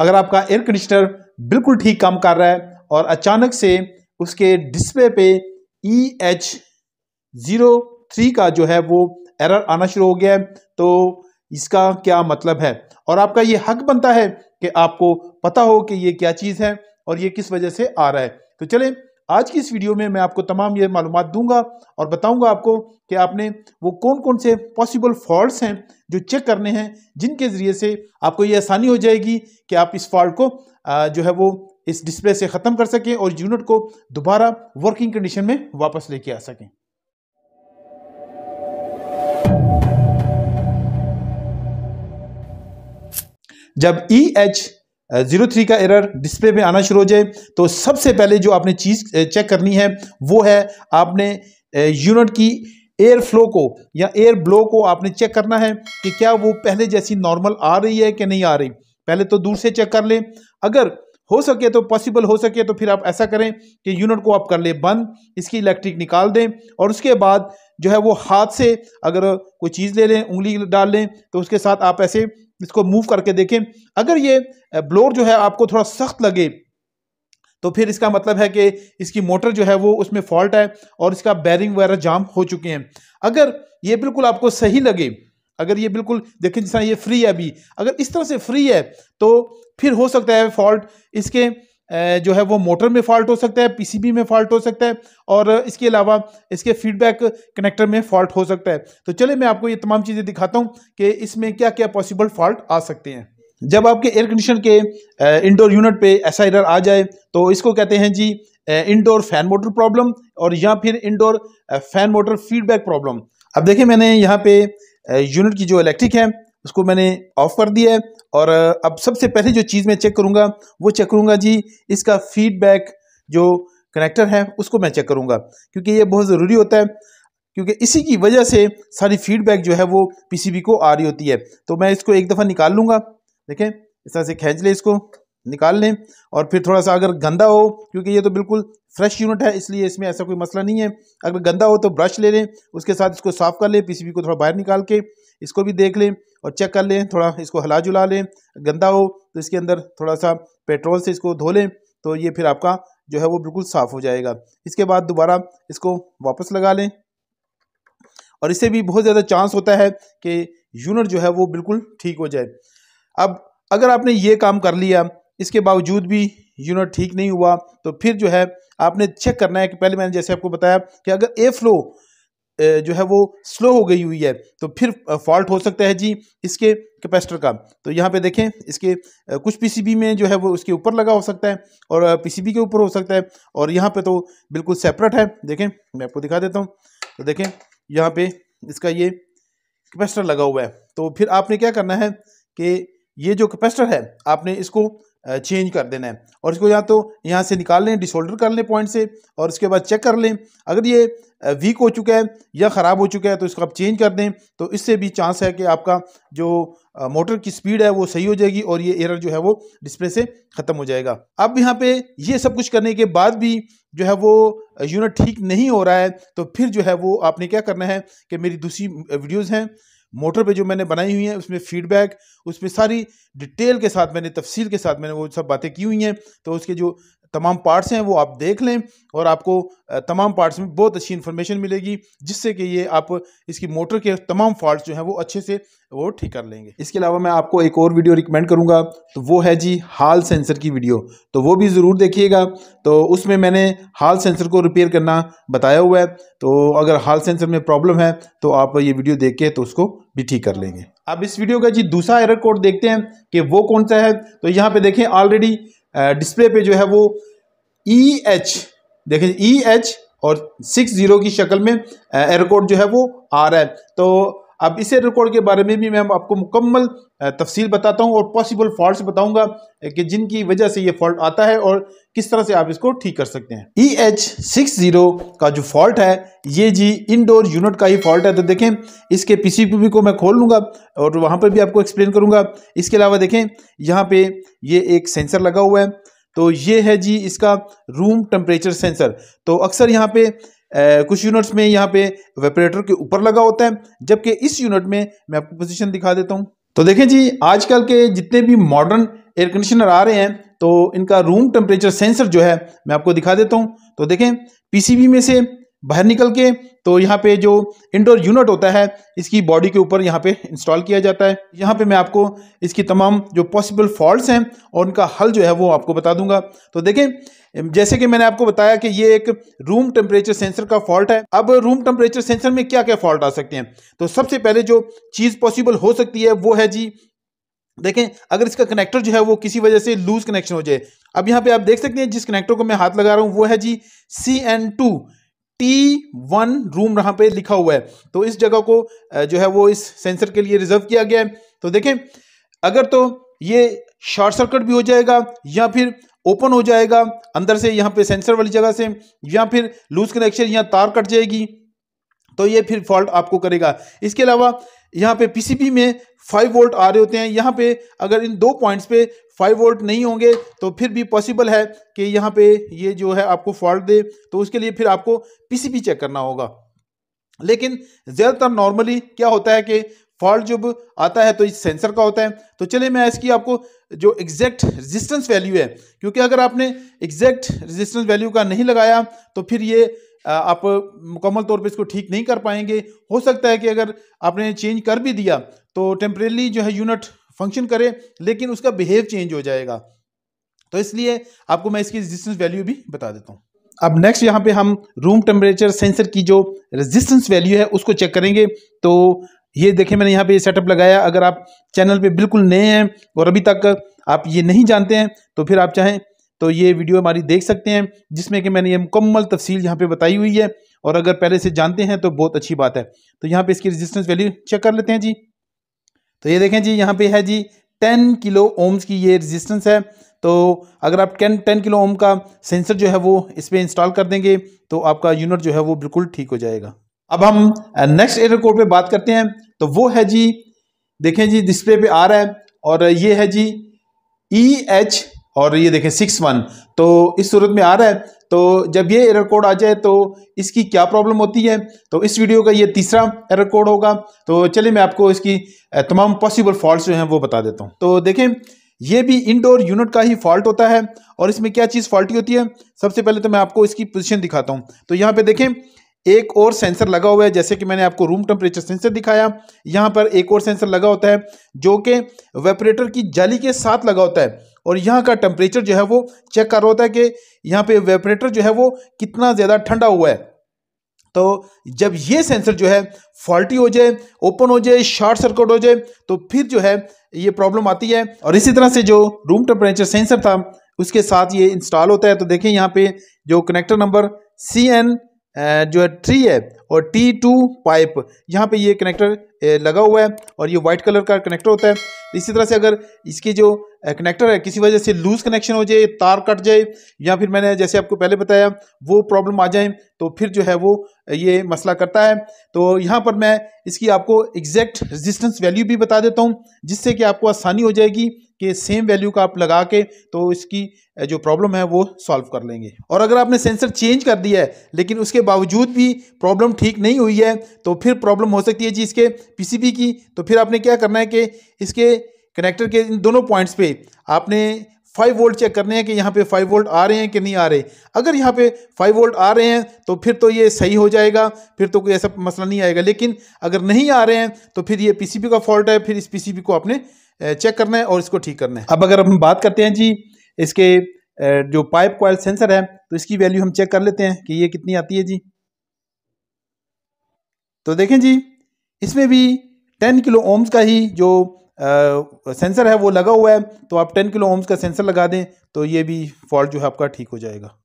अगर आपका air conditioner बिल्कुल ठीक काम कर रहा है और अचानक से उसके डिस्प्ले पे ई एच ज़ीरो थ्री का जो है वो एरर आना शुरू हो गया है तो इसका क्या मतलब है और आपका ये हक बनता है कि आपको पता हो कि ये क्या चीज़ है और ये किस वजह से आ रहा है तो चलें आज की इस वीडियो में मैं आपको तमाम ये मालूम दूंगा और बताऊंगा आपको कि आपने वो कौन कौन से पॉसिबल फॉल्ट्स हैं जो चेक करने हैं जिनके ज़रिए से आपको ये आसानी हो जाएगी कि आप इस फॉल्ट को जो है वो इस डिस्प्ले से ख़त्म कर सकें और यूनिट को दोबारा वर्किंग कंडीशन में वापस लेके आ सकें जब E e H zero three का एरर डिस्प्ले में आना शुरू हो जाए तो सबसे पहले जो आपने चीज़ चेक करनी है वो है आपने यूनिट की एयर फ्लो को या एयर ब्लो को आपने चेक करना है कि क्या वो पहले जैसी नॉर्मल आ रही है कि नहीं आ रही पहले तो दूर से चेक कर लें अगर हो सके तो पॉसिबल हो सके तो फिर आप ऐसा करें कि यूनिट को आप कर लें बंद इसकी इलेक्ट्रिक निकाल दें और उसके बाद जो है वो हाथ से अगर कोई चीज़ ले लें उंगली डाल लें तो उसके साथ आप ऐसे इसको मूव करके देखें अगर ये ब्लोर जो है आपको थोड़ा सख्त लगे तो फिर इसका मतलब है कि इसकी मोटर जो है वो उसमें फॉल्ट है और इसका बैरिंग वगैरह जाम हो चुके हैं अगर ये बिल्कुल आपको सही लगे अगर ये बिल्कुल देखें जिस तरह ये फ्री है अभी अगर इस तरह से फ्री है तो फिर हो सकता है फॉल्ट इसके जो है वो मोटर में फॉल्ट हो सकता है पीसीबी में फॉल्ट हो सकता है और इसके अलावा इसके फीडबैक कनेक्टर में फॉल्ट हो सकता है तो चले मैं आपको ये तमाम चीज़ें दिखाता हूँ कि इसमें क्या क्या पॉसिबल फॉल्ट आ सकते हैं जब आपके एयर कंडीशन के इंडोर यूनिट पे ऐसा एरर आ जाए तो इसको कहते हैं जी इंडोर फैन मोटर प्रॉब्लम और या फिर indoor fan motor feedback problem अब देखिए मैंने यहाँ पे यूनिट की जो इलेक्ट्रिक है उसको मैंने ऑफ कर दिया है और अब सबसे पहले जो चीज़ मैं चेक करूँगा वो चेक करूँगा जी इसका फीडबैक जो कनेक्टर है उसको मैं चेक करूँगा क्योंकि ये बहुत ज़रूरी होता है क्योंकि इसी की वजह से सारी फीडबैक जो है वो पीसीबी को आ रही होती है तो मैं इसको एक दफ़ा निकाल लूँगा देखें इस तरह से खींच लें इसको निकाल लें और फिर थोड़ा सा अगर गंदा हो क्योंकि ये तो बिल्कुल फ्रेश यूनिट है इसलिए इसमें ऐसा कोई मसला नहीं है अगर गंदा हो तो ब्रश ले लें उसके साथ इसको साफ़ कर लें पी को थोड़ा बाहर निकाल के इसको भी देख लें और चेक कर लें थोड़ा इसको हला जुला लें गंदा हो तो इसके अंदर थोड़ा सा पेट्रोल से इसको धो लें तो ये फिर आपका जो है वो बिल्कुल साफ़ हो जाएगा इसके बाद दोबारा इसको वापस लगा लें और इससे भी बहुत ज़्यादा चांस होता है कि यूनिट जो है वो बिल्कुल ठीक हो जाए अब अगर आपने ये काम कर लिया इसके बावजूद भी यूनिट ठीक नहीं हुआ तो फिर जो है आपने चेक करना है कि पहले मैंने जैसे आपको बताया कि अगर ए फ्लो जो है वो स्लो हो गई हुई है तो फिर फॉल्ट हो सकता है जी इसके कैपेसिटर का तो यहाँ पे देखें इसके कुछ पीसीबी में जो है वो उसके ऊपर लगा हो सकता है और पीसीबी के ऊपर हो सकता है और यहाँ पे तो बिल्कुल सेपरेट है देखें मैं आपको दिखा देता हूँ तो देखें यहाँ पे इसका ये कैपेसिटर लगा हुआ है तो फिर आपने क्या करना है कि ये जो कैपेसिटर है आपने इसको चेंज कर देना है और इसको या तो यहाँ से निकाल लें डिसोल्डर कर लें पॉइंट से और उसके बाद चेक कर लें अगर ये वीक हो चुका है या ख़राब हो चुका है तो इसको आप चेंज कर दें तो इससे भी चांस है कि आपका जो मोटर की स्पीड है वो सही हो जाएगी और ये एरर जो है वो डिस्प्ले से ख़त्म हो जाएगा अब यहाँ पे ये सब कुछ करने के बाद भी जो है वो यूनिट ठीक नहीं हो रहा है तो फिर जो है वो आपने क्या करना है कि मेरी दूसरी वीडियोज़ हैं मोटर पे जो मैंने बनाई हुई है उसमें फीडबैक उसमें सारी डिटेल के साथ मैंने तफसील के साथ मैंने वो सब बातें की हुई हैं तो उसके जो तमाम पार्ट्स हैं वो आप देख लें और आपको तमाम पार्ट्स में बहुत अच्छी इन्फॉर्मेशन मिलेगी जिससे कि ये आप इसकी मोटर के तमाम फॉल्ट जो हैं वो अच्छे से वो ठीक कर लेंगे इसके अलावा मैं आपको एक और वीडियो रिकमेंड करूँगा तो वो है जी हाल सेंसर की वीडियो तो वो भी ज़रूर देखिएगा तो उसमें मैंने हाल सेंसर को रिपेयर करना बताया हुआ है तो अगर हाल सेंसर में प्रॉब्लम है तो आप ये वीडियो देख के तो उसको भी ठीक कर लेंगे अब इस वीडियो का जी दूसरा एरर कोड देखते हैं कि वो कौन सा है तो यहाँ पे देखें ऑलरेडी डिस्प्ले पे जो है वो ई e एच देखें ई e एच और सिक्स ज़ीरो की शक्ल में एयरकोड जो है वो आ रहा है तो अब इसे रिकॉर्ड के बारे में भी मैं आपको मुकम्मल तफसील बताता हूँ और पॉसिबल फॉल्ट बताऊँगा कि जिनकी वजह से ये फॉल्ट आता है और किस तरह से आप इसको ठीक कर सकते हैं ई एच सिक्स जीरो का जो फॉल्ट है ये जी इनडोर यूनिट का ही फॉल्ट है तो देखें इसके पी सी पी को मैं खोल लूँगा और वहाँ पर भी आपको एक्सप्लेन करूँगा इसके अलावा देखें यहाँ पर ये एक सेंसर लगा हुआ है तो ये है जी इसका रूम टेम्परेचर सेंसर तो अक्सर यहाँ पे कुछ यूनिट्स में यहाँ पे वेपरेटर के ऊपर लगा होता है जबकि इस यूनिट में मैं आपको पोजिशन दिखा देता हूँ तो देखें जी आजकल के जितने भी मॉडर्न एयर कंडीशनर आ रहे हैं तो इनका रूम टेम्परेचर सेंसर जो है मैं आपको दिखा देता हूँ तो देखें पीसीबी में से बाहर निकल के तो यहाँ पे जो इंडोर यूनिट होता है इसकी बॉडी के ऊपर यहाँ पे इंस्टॉल किया जाता है यहाँ पे मैं आपको इसकी तमाम जो पॉसिबल फॉल्ट्स हैं और उनका हल जो है वो आपको बता दूंगा तो देखें जैसे कि मैंने आपको बताया कि ये एक रूम टेम्परेचर सेंसर का फॉल्ट है अब रूम टेम्परेचर सेंसर में क्या क्या फॉल्ट आ सकते हैं तो सबसे पहले जो चीज़ पॉसिबल हो सकती है वो है जी देखें अगर इसका कनेक्टर जो है वो किसी वजह से लूज कनेक्शन हो जाए अब यहाँ पे आप देख सकते हैं जिस कनेक्टर को मैं हाथ लगा रहा हूँ वो है G C N two T one room यहां पे लिखा हुआ है तो इस जगह को जो है वो इस सेंसर के लिए रिजर्व किया गया है तो देखें अगर तो ये शॉर्ट सर्किट भी हो जाएगा या फिर ओपन हो जाएगा अंदर से यहाँ पे सेंसर वाली जगह से या फिर लूज कनेक्शन या तार कट जाएगी तो ये फिर फॉल्ट आपको करेगा इसके अलावा यहाँ पे पीसीबी में फाइव वोल्ट आ रहे होते हैं यहाँ पे अगर इन दो पॉइंट्स पे फाइव वोल्ट नहीं होंगे तो फिर भी पॉसिबल है कि यहाँ पे ये जो है आपको फॉल्ट दे तो उसके लिए फिर आपको पीसीबी चेक करना होगा लेकिन ज़्यादातर नॉर्मली क्या होता है कि फॉल्ट जब आता है तो इस सेंसर का होता है तो चलिए मैं इसकी आपको जो एग्जैक्ट रजिस्टेंस वैल्यू है क्योंकि अगर आपने एग्जैक्ट रजिस्टेंस वैल्यू का नहीं लगाया तो फिर ये आप मुकम्मल तौर पे इसको ठीक नहीं कर पाएंगे हो सकता है कि अगर आपने चेंज कर भी दिया तो टेम्परेली जो है यूनिट फंक्शन करे लेकिन उसका बिहेव चेंज हो जाएगा तो इसलिए आपको मैं इसकी रेजिस्टेंस वैल्यू भी बता देता हूँ अब नेक्स्ट यहाँ पे हम रूम टेम्परेचर सेंसर की जो रेजिस्टेंस वैल्यू है उसको चेक करेंगे तो ये देखें मैंने यहाँ पे सेटअप लगाया अगर आप चैनल पे बिल्कुल नए हैं और अभी तक आप ये नहीं जानते हैं तो फिर आप चाहें तो ये वीडियो हमारी देख सकते हैं जिसमें कि मैंने ये मुकम्मल तफसील यहाँ पे बताई हुई है और अगर पहले से जानते हैं तो बहुत अच्छी बात है तो यहाँ पे इसकी रेजिस्टेंस वैल्यू चेक कर लेते हैं जी तो ये देखें जी यहाँ पे है जी टेन किलो ओम्स की ये रेजिस्टेंस है तो अगर आप टेन टेन किलो ओम का सेंसर जो है वो इस पर इंस्टॉल कर देंगे तो आपका यूनिट जो है वो बिल्कुल ठीक हो जाएगा अब हम नेक्स्ट एयर कोड पर बात करते हैं तो वो है जी देखें जी डिस्प्ले पे आ रहा है और ये है जी ई e एच और ये देखें सिक्स वन तो इस सूरत में आ रहा है तो जब ये एरर कोड आ जाए तो इसकी क्या प्रॉब्लम होती है तो इस वीडियो का ये तीसरा एरर कोड होगा तो चलिए मैं आपको इसकी तमाम पॉसिबल फॉल्ट जो हैं वो बता देता हूँ तो देखें ये भी इनडोर यूनिट का ही फॉल्ट होता है और इसमें क्या चीज़ फॉल्टी होती है सबसे पहले तो मैं आपको इसकी पोजिशन दिखाता हूँ तो यहाँ पर देखें एक और सेंसर लगा हुआ है जैसे कि मैंने आपको रूम टेम्परेचर सेंसर दिखाया यहाँ पर एक और सेंसर लगा होता है जो कि वेपरेटर की जाली के साथ लगा होता है और यहाँ का टेम्परेचर जो है वो चेक कर रहा होता है कि यहाँ पे वेपरेटर जो है वो कितना ज़्यादा ठंडा हुआ है तो जब ये सेंसर जो है फॉल्टी हो जाए ओपन हो जाए शॉर्ट सर्किट हो जाए तो फिर जो है ये प्रॉब्लम आती है और इसी तरह से जो रूम टेम्परेचर सेंसर था उसके साथ ये इंस्टॉल होता है तो देखें यहाँ पे जो कनेक्टर नंबर सी एन जो है थ्री है और टी टू पाइप यहाँ पे ये कनेक्टर लगा हुआ है और ये वाइट कलर का कनेक्टर होता है इसी तरह से अगर इसकी जो कनेक्टर है किसी वजह से लूज़ कनेक्शन हो जाए तार कट जाए या फिर मैंने जैसे आपको पहले बताया वो प्रॉब्लम आ जाए तो फिर जो है वो ये मसला करता है तो यहाँ पर मैं इसकी आपको एग्जैक्ट रजिस्टेंस वैल्यू भी बता देता हूँ जिससे कि आपको आसानी हो जाएगी कि सेम वैल्यू का आप लगा के तो इसकी जो प्रॉब्लम है वो सॉल्व कर लेंगे और अगर आपने सेंसर चेंज कर दिया है लेकिन उसके बावजूद भी प्रॉब्लम ठीक नहीं हुई है तो फिर प्रॉब्लम हो सकती है जी इसके पीसीबी की तो फिर आपने क्या करना है कि इसके कनेक्टर के इन दोनों पॉइंट्स पे आपने फाइव वोल्ट चेक करने हैं कि यहाँ पे फाइव वोल्ट आ रहे हैं कि नहीं आ रहे अगर यहाँ पे फाइव वोल्ट आ रहे हैं तो फिर तो ये सही हो जाएगा फिर तो कोई ऐसा मसला नहीं आएगा लेकिन अगर नहीं आ रहे हैं तो फिर ये पी का फॉल्ट है फिर इस पी को आपने चेक करना है और इसको ठीक करना है अब अगर हम बात करते हैं जी इसके जो पाइप कोयल सेंसर है तो इसकी वैल्यू हम चेक कर लेते हैं कि ये कितनी आती है जी तो देखें जी इसमें भी टेन किलो ओम्स का ही जो आ, सेंसर है वो लगा हुआ है तो आप टेन किलो ओम्स का सेंसर लगा दें तो ये भी फॉल्ट जो है आपका ठीक हो जाएगा